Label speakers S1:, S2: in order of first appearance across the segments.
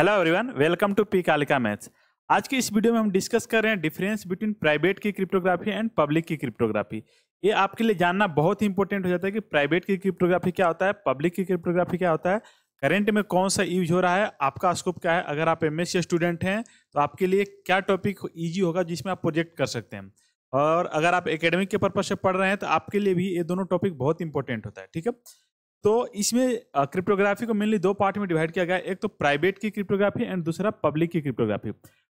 S1: hello everyone welcome to P Kalika maths आज की इस वीडियो में हम डिस्कस कर रहे हैं difference between private key cryptography and public key cryptography ये आपके लिए जानना बहुत ही इंपॉर्टेंट हो जाता है कि प्राइवेट की क्रिप्टोग्राफी क्या होता है पब्लिक की क्रिप्टोग्राफी क्या होता है करेंट में कौन सा यूज हो रहा है आपका स्कोप क्या है अगर आप एम स्टूडेंट हैं तो आपके लिए क्या टॉपिक ईजी होगा जिसमें आप प्रोजेक्ट कर सकते हैं और अगर आप एकेडमिक के पर्पज से पढ़ रहे हैं तो आपके लिए भी ये दोनों टॉपिक बहुत इंपॉर्टेंट होता है ठीक है तो इसमें क्रिप्टोग्राफी को मेनली दो पार्ट में डिवाइड किया गया एक तो प्राइवेट की क्रिप्टोग्राफी एंड दूसरा public key cryptography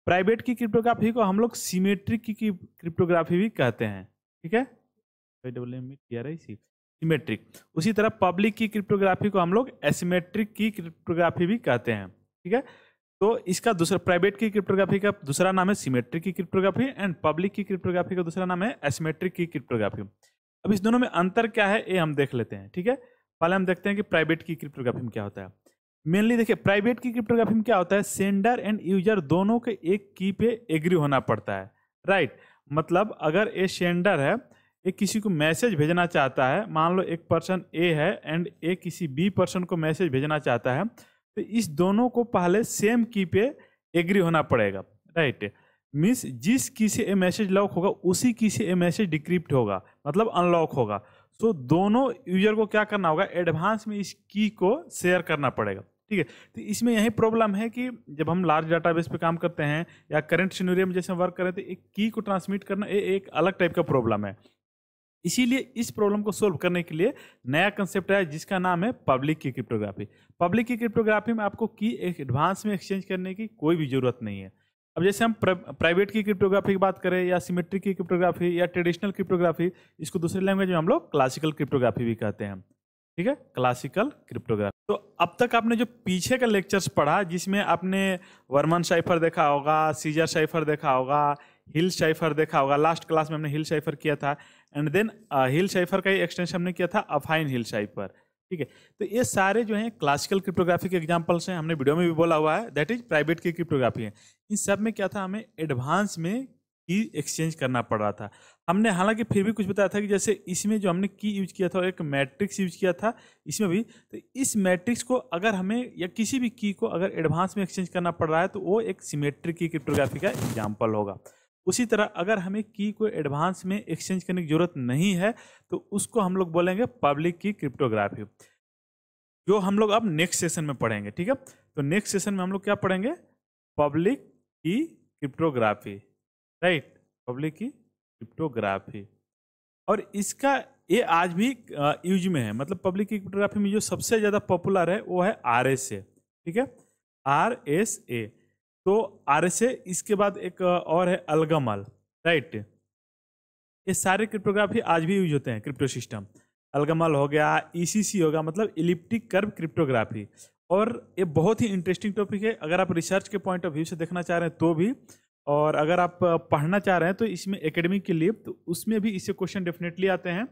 S1: private key cryptography को हम लोग सीमेट्रिक की क्रिप्टोग्राफी भी कहते हैं ठीक है सीमेट्रिक उसी तरह पब्लिक की क्रिप्टोग्राफी को हम लोग एसीमेट्रिक की क्रिप्टोग्राफी भी कहते हैं ठीक है तो इसका दूसरा प्राइवेट की क्रिप्टोग्राफी का दूसरा नाम है symmetric key cryptography and public key cryptography का दूसरा नाम है एसीमेट्रिक की क्रिप्टोग्राफी अब इस दोनों में अंतर क्या है ये हम देख लेते हैं ठीक है पहले हम देखते हैं कि प्राइवेट की क्रिप्टोग्राफी में क्या होता है मेनली देखिए प्राइवेट की क्रिप्टोग्राफी में क्या होता है सेंडर एंड यूजर दोनों के एक की पे एग्री होना पड़ता है राइट मतलब अगर ए सेंडर है ये किसी को मैसेज भेजना चाहता है मान लो एक पर्सन ए है एंड ए किसी बी पर्सन को मैसेज भेजना चाहता है तो इस दोनों को पहले सेम की पे एग्री होना पड़ेगा राइट मीन्स जिस की से ए मैसेज लॉक होगा उसी की से ए मैसेज डिक्रिप्ट होगा मतलब अनलॉक होगा तो दोनों यूजर को क्या करना होगा एडवांस में इस की को शेयर करना पड़ेगा ठीक है तो इसमें यही प्रॉब्लम है कि जब हम लार्ज बेस पे काम करते हैं या करंट सिनेरियो में जैसे हम वर्क कर रहे थे एक की को ट्रांसमिट करना ये एक अलग टाइप का प्रॉब्लम है इसीलिए इस प्रॉब्लम को सोल्व करने के लिए नया कंसेप्ट आया जिसका नाम है public key cryptography public key cryptography में आपको की एक एडवांस में एक्सचेंज करने की कोई भी ज़रूरत नहीं है अब जैसे हम प्राइवेट की क्रिप्टोग्राफी की बात करें या सिमेट्रिक की क्रिप्टोग्राफी या ट्रेडिशनल क्रिप्टोग्राफी इसको दूसरी लैंग्वेज में हम लोग क्लासिकल क्रिप्टोग्राफी भी कहते हैं ठीक है क्लासिकल क्रिप्टोग्राफी तो अब तक आपने जो पीछे का लेक्चर्स पढ़ा जिसमें आपने वर्मन साइफर देखा होगा सीजर साइफर देखा होगा हिल साइफर देखा होगा लास्ट क्लास में हमने हिल साइफर किया था एंड देन हिल साइफर का ही एक्सटेंशन हमने किया था अफाइन हिल साइफर ठीक है तो ये सारे जो हैं क्लासिकल क्रिप्टोग्राफी के एग्जाम्पल्स हैं हमने वीडियो में भी बोला हुआ है that is private key cryptography है इन सब में क्या था हमें एडवांस में की एक्सचेंज करना पड़ रहा था हमने हालांकि फिर भी कुछ बताया था कि जैसे इसमें जो हमने की यूज किया था और एक मैट्रिक्स यूज किया था इसमें भी तो इस मैट्रिक्स को अगर हमें या किसी भी की को अगर एडवांस में एक्सचेंज करना पड़ रहा है तो वो एक सिमेट्रिक की क्रिप्टोग्राफी का एग्जाम्पल होगा उसी तरह अगर हमें की को एडवांस में एक्सचेंज करने की ज़रूरत नहीं है तो उसको हम लोग बोलेंगे पब्लिक की क्रिप्टोग्राफी जो हम लोग अब नेक्स्ट सेशन में पढ़ेंगे ठीक है तो नेक्स्ट सेशन में हम लोग क्या पढ़ेंगे public key cryptography right public key cryptography और इसका ये आज भी यूज में है मतलब पब्लिक की क्रिप्टोग्राफी में जो सबसे ज़्यादा पॉपुलर है वो है आर ठीक है आर एस ए तो आर एस ए इसके बाद एक और है अलगमल राइट ये सारे क्रिप्टोग्राफी आज भी यूज होते हैं क्रिप्टो सिस्टम अलगमल हो गया ईसीसी होगा मतलब इलिप्टिक कर्व क्रिप्टोग्राफी और ये बहुत ही इंटरेस्टिंग टॉपिक है अगर आप रिसर्च के पॉइंट ऑफ व्यू से देखना चाह रहे हैं तो भी और अगर आप पढ़ना चाह रहे हैं तो इसमें एकेडमिक के लिए तो उसमें भी इससे क्वेश्चन डेफिनेटली आते हैं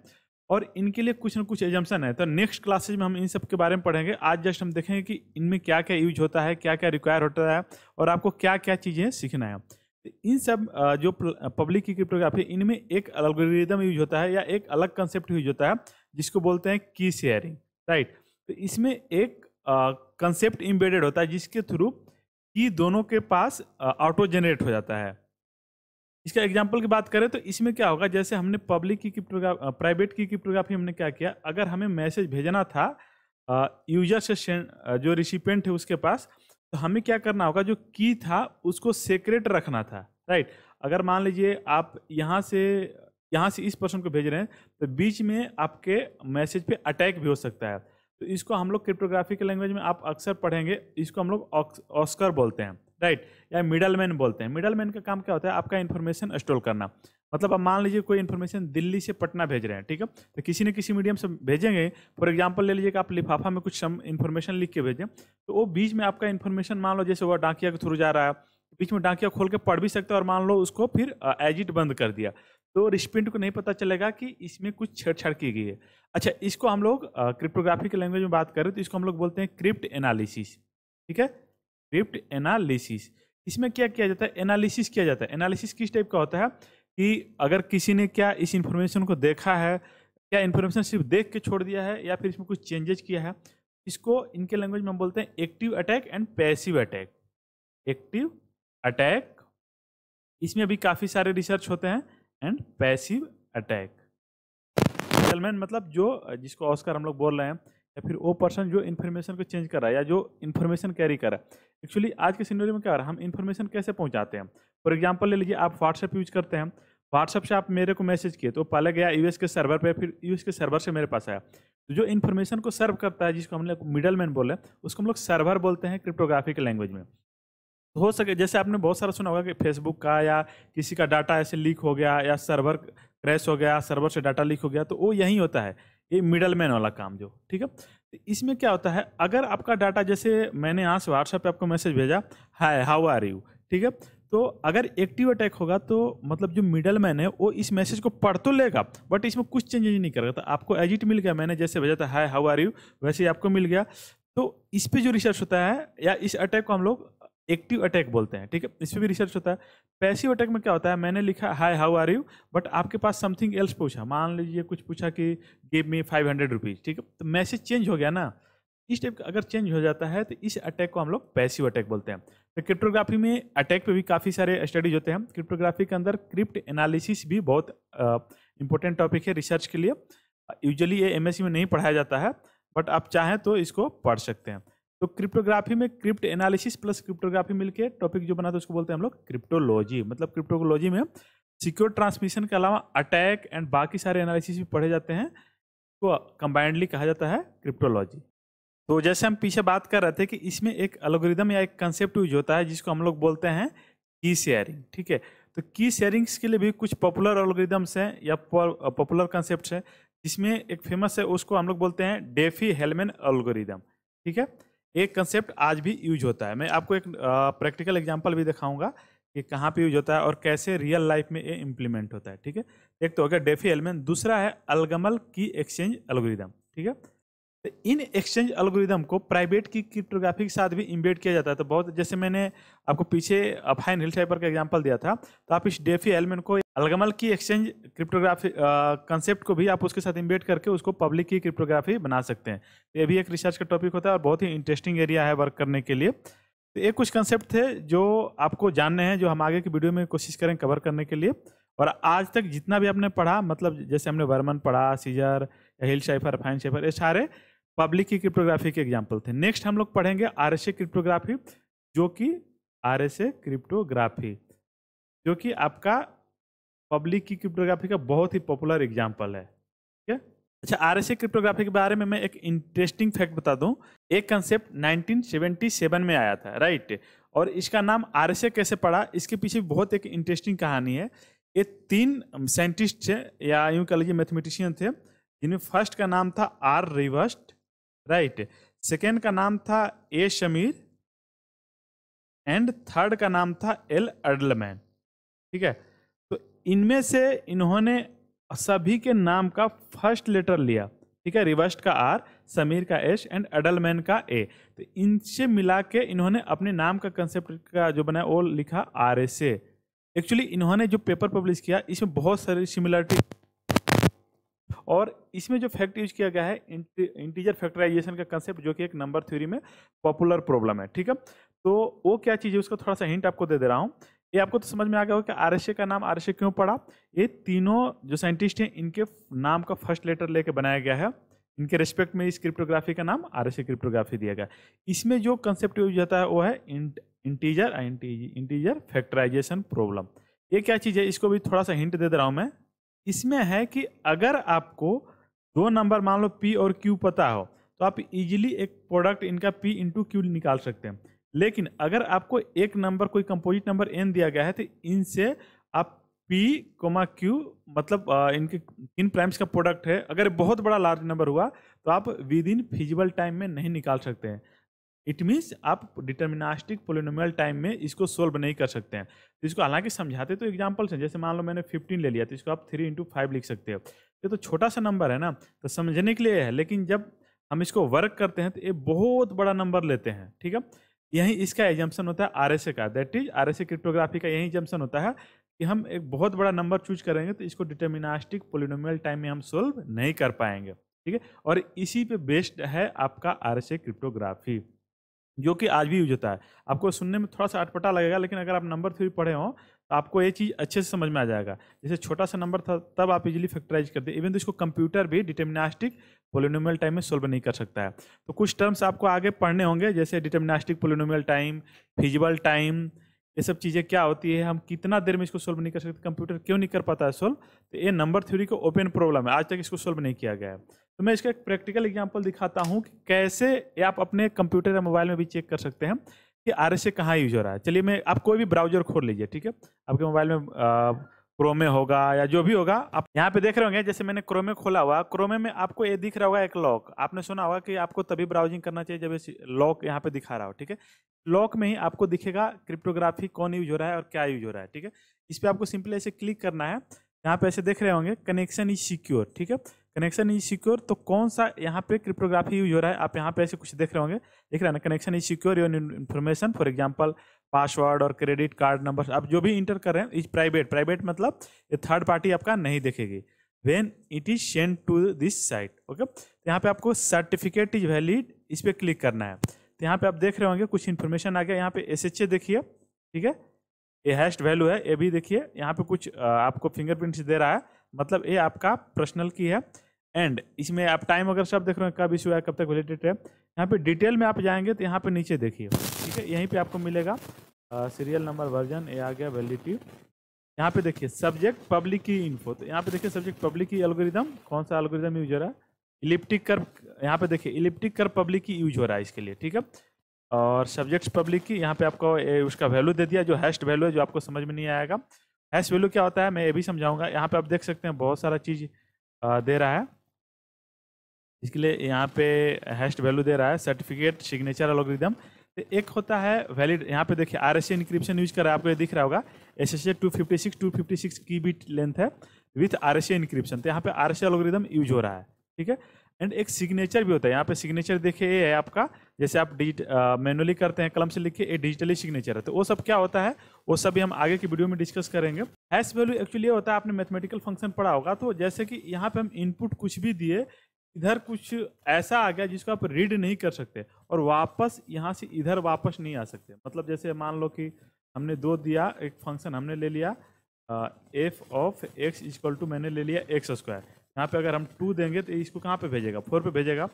S1: और इनके लिए कुछ ना कुछ एजम्पन है तो नेक्स्ट क्लासेज में हम इन सब के बारे में पढ़ेंगे आज जस्ट हम देखेंगे कि इनमें क्या क्या यूज होता है क्या क्या रिक्वायर होता है और आपको क्या क्या चीज़ें सीखना है तो इन सब जो पब्लिक की क्रिप्टोग्राफी इनमें एक अलगोरिदम यूज होता है या एक अलग कंसेप्ट यूज होता है जिसको बोलते हैं की शेयरिंग राइट तो इसमें एक कंसेप्ट इम्बेडेड होता है जिसके थ्रू की दोनों के पास ऑटो जनरेट हो जाता है इसका एग्जाम्पल की बात करें तो इसमें क्या होगा जैसे हमने public key cryptography private key cryptography हमने क्या किया अगर हमें मैसेज भेजना था यूजर से जो रिसिपेंट है उसके पास तो हमें क्या करना होगा जो की था उसको सेक्रेट रखना था राइट अगर मान लीजिए आप यहाँ से यहाँ से इस पर्सन को भेज रहे हैं तो बीच में आपके मैसेज पे अटैक भी हो सकता है तो इसको हम लोग क्रिप्टोग्राफी के लैंग्वेज में आप अक्सर पढ़ेंगे इसको हम लोग ऑस्कर बोलते हैं राइट या मिडल मैन बोलते हैं मिडल मैन का काम क्या होता है आपका इन्फॉर्मेशन स्टोर करना मतलब आप मान लीजिए कोई इन्फॉर्मेशन दिल्ली से पटना भेज रहे हैं ठीक है तो किसी न किसी मीडियम से भेजेंगे फॉर एग्जाम्पल ले लीजिए कि आप लिफाफा में कुछ इन्फॉर्मेशन लिख के भेजें तो वो बीच में आपका इन्फॉर्मेशन मान लो जैसे वह डाकिया के थ्रू जा रहा है बीच में डाकिया खोल के पढ़ भी सकते हैं और मान लो उसको फिर एजिट बंद कर दिया तो रिस्पेंट को नहीं पता चलेगा कि इसमें कुछ छेड़छाड़ की गई है अच्छा इसको हम लोग क्रिप्टोग्राफी के लैंग्वेज में बात करें तो इसको हम लोग बोलते हैं क्रिप्ट एनालिसिस ठीक है स्क्रिप्ट एनालिसिस इसमें क्या किया जाता है एनालिसिस किया जाता है एनालिसिस किस टाइप का होता है कि अगर किसी ने क्या इस इन्फॉर्मेशन को देखा है क्या इन्फॉर्मेशन सिर्फ देख के छोड़ दिया है या फिर इसमें कुछ चेंजेस किया है इसको इनके लैंग्वेज में हम बोलते हैं active attack and passive attack active attack इसमें भी काफ़ी सारे रिसर्च होते हैं एंड पैसिव अटैक मतलब जो जिसको ऑस्कर हम लोग बोल रहे हैं या फिर वो पर्सन जो इन्फॉर्मेशन को चेंज कर रहा है या जो इन्फॉर्मेशन कैरी कर रहा है एक्चुअली आज के सिनेरियो में क्या हो रहा है हम इन्फॉर्मेशन कैसे पहुंचाते हैं फॉर एग्जांपल ले लीजिए आप व्हाट्सएप यूज करते हैं व्हाट्सएप से आप मेरे को मैसेज किए तो पहले गया यूएस के सर्वर पर फिर यूएस के सर्वर से मेरे पास आया तो जो इन्फॉर्मेशन को सर्व करता है जिसको हम लोग मिडल मैन बोले उसको हम लोग सर्वर बोलते हैं क्रिप्टोग्राफी के लैंग्वेज में हो सके जैसे आपने बहुत सारा सुना होगा कि फेसबुक का या किसी का डाटा ऐसे लीक हो गया या सर्वर क्रैश हो गया सर्वर से डाटा लीक हो गया तो वो यही होता है ये मिडल मैन वाला काम जो ठीक है तो इसमें क्या होता है अगर आपका डाटा जैसे मैंने यहाँ से व्हाट्सएप पे आपको मैसेज भेजा हाय हाउ आर यू ठीक है तो अगर एक्टिव अटैक होगा तो मतलब जो मिडल मैन है वो इस मैसेज को पढ़ तो लेगा बट इसमें कुछ चेंजेज नहीं करेगा तो आपको एजिट मिल गया मैंने जैसे भेजा था हाय हाउ आर यू वैसे ही आपको मिल गया तो इस पर जो रिसर्च होता है या इस अटैक को हम लोग एक्टिव अटैक बोलते हैं ठीक है इसमें भी रिसर्च होता है पैसिव अटैक में क्या होता है मैंने लिखा hi how are you but आपके पास समथिंग एल्स पूछा मान लीजिए कुछ पूछा कि give me five hundred rupees ठीक है तो मैसेज चेंज हो गया ना इस टाइप का अगर चेंज हो जाता है तो इस अटैक को हम लोग पैसिव अटैक बोलते हैं तो क्रिप्टोग्राफी में अटैक पे भी काफ़ी सारे स्टडीज होते हैं क्रिप्टोग्राफी के अंदर क्रिप्ट एनालिसिस भी बहुत इंपॉर्टेंट टॉपिक है रिसर्च के लिए यूजली ये एम में नहीं पढ़ाया जाता है बट आप चाहें तो इसको पढ़ सकते हैं तो क्रिप्टोग्राफी में क्रिप्ट एनालिसिस प्लस क्रिप्टोग्राफी मिलके टॉपिक जो बना था उसको बोलते हैं हम लोग क्रिप्टोलॉजी मतलब क्रिप्टोलॉजी में सिक्योर ट्रांसमिशन के अलावा अटैक एंड बाकी सारे एनालिसिस भी पढ़े जाते हैं को कंबाइंडली कहा जाता है क्रिप्टोलॉजी तो जैसे हम पीछे बात कर रहे थे कि इसमें एक अलगोरिदम या एक कंसेप्ट यूज होता है जिसको हम लोग बोलते हैं की शेयरिंग ठीक है तो की शेयरिंग्स के लिए भी कुछ पॉपुलर अलगोरिदम्स हैं या पॉपुलर कंसेप्ट है जिसमें एक फेमस है उसको हम लोग बोलते हैं डेफी हेलमेन अलगोरिदम ठीक है एक कंसेप्ट आज भी यूज होता है मैं आपको एक प्रैक्टिकल एग्जाम्पल भी दिखाऊंगा कि कहाँ पे यूज होता है और कैसे रियल लाइफ में ये इम्प्लीमेंट होता है ठीक है एक तो हो गया डेफी एलमेंट दूसरा है अलगमल की एक्सचेंज अलगोरिदम ठीक है तो इन एक्सचेंज अलगोरिदम को प्राइवेट की क्रिप्टोग्राफी के साथ भी इम्बेड किया जाता है तो बहुत जैसे मैंने आपको पीछे फाइन हिल टाइपर का एग्जांपल दिया था तो आप इस डेफी एलमेंट को अलगमल की एक्सचेंज क्रिप्टोग्राफी कंसेप्ट को भी आप उसके साथ इम्बेड करके उसको पब्लिक की क्रिप्टोग्राफी बना सकते हैं तो ये भी एक रिसर्च का टॉपिक होता है और बहुत ही इंटरेस्टिंग एरिया है वर्क करने के लिए तो ये कुछ कंसेप्ट थे जो आपको जानने हैं जो हम आगे की वीडियो में कोशिश करें कवर करने के लिए और आज तक जितना भी आपने पढ़ा मतलब जैसे हमने वर्मन पढ़ा सीजर हिल शाइफर फाइन शाइफर ये सारे पब्लिक की क्रिप्टोग्राफी के एग्जाम्पल थे नेक्स्ट हम लोग पढ़ेंगे आर एस ए क्रिप्टोग्राफी जो कि आर एस ए क्रिप्टोग्राफी जो कि आपका पब्लिक की क्रिप्टोग्राफी का बहुत ही पॉपुलर एग्जाम्पल है ठीक है अच्छा आर एस ए क्रिप्टोग्राफी के बारे में मैं एक इंटरेस्टिंग फैक्ट बता दूं एक कंसेप्ट 1977 में आया था राइट और इसका नाम आर एस ए कैसे पड़ा इसके पीछे बहुत एक इंटरेस्टिंग कहानी है ये तीन साइंटिस्ट थे या यूं कह लीजिए मैथमेटिशियन थे जिनमें फर्स्ट का नाम था आर रिवर्स्ट राइट सेकेंड का नाम था ए शमीर एंड थर्ड का नाम था एल अडलमैन ठीक है तो इनमें से इन्होंने सभी के नाम का फर्स्ट लेटर लिया ठीक है रिवर्स्ट का आर समीर का एस एंड अडलमैन का ए तो इनसे मिला के इन्होंने अपने नाम का कंसेप्ट का जो बनाया वो लिखा आर एस ए एक्चुअली इन्होंने जो पेपर पब्लिश किया इसमें बहुत सारी सिमिलरिटी और इसमें जो फैक्ट यूज किया गया है इंटीजर फैक्टराइजेशन का कंसेप्ट जो कि एक नंबर थ्योरी में पॉपुलर प्रॉब्लम है ठीक है तो वो क्या चीज़ है उसका थोड़ा सा हिंट आपको दे दे रहा हूँ ये आपको तो समझ में आ गया होगा कि आर का नाम आर क्यों पड़ा ये तीनों जो साइंटिस्ट हैं इनके नाम का फर्स्ट लेटर लेके बनाया गया है इनके रेस्पेक्ट में इस क्रिप्टोग्राफी का नाम आर क्रिप्टोग्राफी दिया गया इसमें जो कंसेप्ट यूज होता है वो है इंटीजर इंटीजर फैक्टराइजेशन प्रॉब्लम ये क्या चीज़ है इसको भी थोड़ा सा हिंट दे दे रहा हूँ मैं इसमें है कि अगर आपको दो नंबर मान लो पी और क्यू पता हो तो आप इजीली एक प्रोडक्ट इनका पी इंटू क्यू निकाल सकते हैं लेकिन अगर आपको एक नंबर कोई कंपोजिट नंबर एन दिया गया है तो इनसे आप पी कोमा क्यू मतलब इनके इन प्राइम्स का प्रोडक्ट है अगर बहुत बड़ा लार्ज नंबर हुआ तो आप विद इन फिजिबल टाइम में नहीं निकाल सकते हैं इट मीन्स आप डिटर्मिनास्टिक पोलिनोमियल टाइम में इसको सोल्व नहीं कर सकते हैं तो इसको हालांकि समझाते तो एग्जाम्पल्स हैं जैसे मान लो मैंने फिफ्टीन ले लिया तो इसको आप थ्री इंटू फाइव लिख सकते हो ये तो छोटा सा नंबर है ना तो समझने के लिए है लेकिन जब हम इसको वर्क करते हैं तो ये बहुत बड़ा नंबर लेते हैं ठीक है यही इसका एग्जाम्पन होता है आर का दैट इज आर क्रिप्टोग्राफी का यही एग्जाम्पन होता है कि हम एक बहुत बड़ा नंबर चूज करेंगे तो इसको डिटर्मिनास्टिक पोलिनोमियल टाइम में हम सोल्व नहीं कर पाएंगे ठीक है और इसी पे बेस्ड है आपका आर क्रिप्टोग्राफी जो कि आज भी यूज होता है आपको सुनने में थोड़ा सा अटपटा लगेगा लेकिन अगर आप नंबर थ्री पढ़े हों तो आपको ये चीज़ अच्छे से समझ में आ जाएगा जैसे छोटा सा नंबर था तब आप इजीली फैक्टराइज करते इवन तो इसको कंप्यूटर भी डिटर्मिनास्टिक पोलिनोमियल टाइम में सोल्व नहीं कर सकता है तो कुछ टर्म्स आपको आगे पढ़ने होंगे जैसे deterministic polynomial time feasible time ये सब चीज़ें क्या होती है हम कितना देर में इसको सोल्व नहीं कर सकते कंप्यूटर क्यों नहीं कर पाता है सोल्व तो ये नंबर थ्योरी को ओपन प्रॉब्लम है आज तक इसको सोल्व नहीं किया गया है तो मैं इसका एक प्रैक्टिकल एग्जाम्पल दिखाता हूँ कि कैसे आप अपने कंप्यूटर या मोबाइल में भी चेक कर सकते हैं कि आर एस कहाँ यूज हो रहा है चलिए मैं आप कोई भी ब्राउजर खोल लीजिए ठीक है आपके मोबाइल में आ, क्रोमे होगा या जो भी होगा आप यहाँ पे देख रहे होंगे जैसे मैंने क्रोमे खोला हुआ क्रोमे में आपको ये दिख रहा होगा एक लॉक आपने सुना होगा कि आपको तभी ब्राउजिंग करना चाहिए जब लॉक यहाँ पे दिखा रहा हो ठीक है लॉक में ही आपको दिखेगा क्रिप्टोग्राफी कौन यूज हो रहा है और क्या यूज हो रहा है ठीक है इस पर आपको सिंपली ऐसे क्लिक करना है यहाँ पे ऐसे देख रहे होंगे कनेक्शन इज सिक्योर ठीक है कनेक्शन इज सिक्योर तो कौन सा यहाँ पे क्रिप्टोग्राफी यूज हो रहा है आप यहाँ पे ऐसे कुछ देख रहे होंगे देख रहे हैं ना connection is secure your information for example password और क्रेडिट कार्ड नंबर आप जो भी इंटर कर रहे हैं इज प्राइवेट प्राइवेट मतलब ये थर्ड पार्टी आपका नहीं देखेगी when it is send to this site okay यहाँ पे आपको सर्टिफिकेट इज वैलिड इस पर क्लिक करना है तो यहाँ पे आप देख रहे होंगे कुछ इन्फॉर्मेशन आ गया यहाँ पे एस देखिए ठीक है ये हैश वैल्यू है ये भी देखिए यहाँ पे कुछ आपको फिंगरप्रिंट दे रहा है मतलब ये आपका पर्सनल की है एंड इसमें आप टाइम अगर सब देख रहे हैं कब इशू है कब तक वैलिडेट है यहाँ पे डिटेल में आप जाएंगे तो यहाँ पे नीचे देखिए ठीक है यहीं पे आपको मिलेगा सीरियल नंबर वर्जन ए आ गया वैलिडिटी यहाँ पे देखिए सब्जेक्ट पब्लिक की इन्फो तो यहाँ पे देखिए सब्जेक्ट पब्लिक की एल्गोरिदम कौन सा एल्गोरिदम यूज हो रहा है इलिप्टिक कर यहाँ पे देखिए इलिप्टिक कर पब्लिक की यूज हो रहा है इसके लिए ठीक है और सब्जेक्ट पब्लिक की यहाँ पे आपको ए, उसका वैल्यू दे दिया जो हैस्ट वैल्यू है जो आपको समझ में नहीं आएगा हैश वैल्यू क्या होता है मैं ये भी समझाऊंगा यहाँ पे आप देख सकते हैं बहुत सारा चीज़ दे रहा है इसके लिए यहाँ पे हैश वैल्यू दे रहा है सर्टिफिकेट सिग्नेचर एलोग्रिदम तो एक होता है वैलिड यहाँ पे देखिए आर एस इनक्रिप्शन यूज कर रहा है आपको ये दिख रहा होगा S S A two fifty six two fifty six की बीट लेंथ है with R S C encryption तो यहाँ पे आर एस एलोग्रिदम यूज हो रहा है ठीक है एंड एक सिग्नेचर भी होता है यहाँ पे सिग्नेचर देखिए ये है आपका जैसे आप डिजिट मैनुअली करते हैं कलम से लिख के ये डिजिटली सिग्नेचर है तो वो सब क्या होता है वो सब भी हम आगे की वीडियो में डिस्कस करेंगे हैश वैल्यू एक्चुअली ये होता है आपने मैथमेटिकल फंक्शन पढ़ा होगा तो जैसे कि यहाँ पे हम इनपुट कुछ भी दिए इधर कुछ ऐसा आ गया जिसको आप रीड नहीं कर सकते और वापस यहाँ से इधर वापस नहीं आ सकते मतलब जैसे मान लो कि हमने दो दिया एक फंक्शन हमने ले लिया F of X is equal to मैंने ले लिया एक्स स्क्वायर यहाँ पे अगर हम टू देंगे तो इसको कहाँ पे भेजेगा फोर पे भेजेगा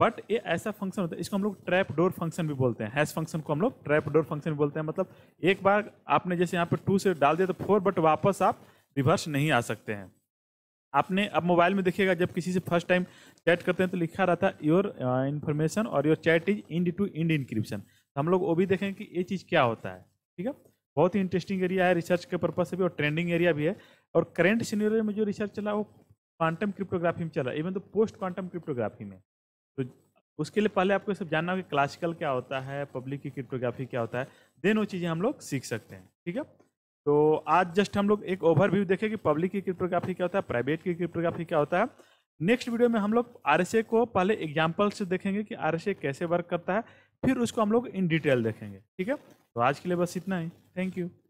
S1: बट ये ऐसा फंक्शन होता है इसको हम लोग ट्रैप डोर फंक्शन भी बोलते हैं हैश फंक्शन को हम लोग ट्रैप डोर फंक्शन भी बोलते हैं मतलब एक बार आपने जैसे यहाँ पे टू से डाल दिया तो फोर बट वापस आप रिवर्स नहीं आ सकते हैं आपने अब मोबाइल में देखिएगा जब किसी से फर्स्ट टाइम चैट करते हैं तो लिखा रहता है योर इन्फॉर्मेशन और your chat is end to end encryption तो हम लोग वो भी देखें कि ये चीज़ क्या होता है ठीक है बहुत ही इंटरेस्टिंग एरिया है रिसर्च के पर्पज से भी और ट्रेंडिंग एरिया भी है और करेंट सीनियर में जो रिसर्च चला वो क्वांटम क्रिप्टोग्राफी में चल रहा है इवन तो पोस्ट क्वांटम क्रिप्टोग्राफी में तो उसके लिए पहले आपको सब जानना होगा क्लासिकल क्या होता है पब्लिक की क्रिप्टोग्राफी क्या होता है देन वो चीज़ें हम लोग सीख सकते हैं ठीक है तो आज जस्ट हम लोग एक ओवरव्यू देखें कि पब्लिक की क्रिप्टोग्राफी क्या होता है प्राइवेट की क्रिप्टोग्राफी क्या होता है नेक्स्ट वीडियो में हम लोग आर को पहले एग्जाम्पल से देखेंगे कि आर कैसे वर्क करता है फिर उसको हम लोग इन डिटेल देखेंगे ठीक है तो आज के लिए बस इतना ही थैंक यू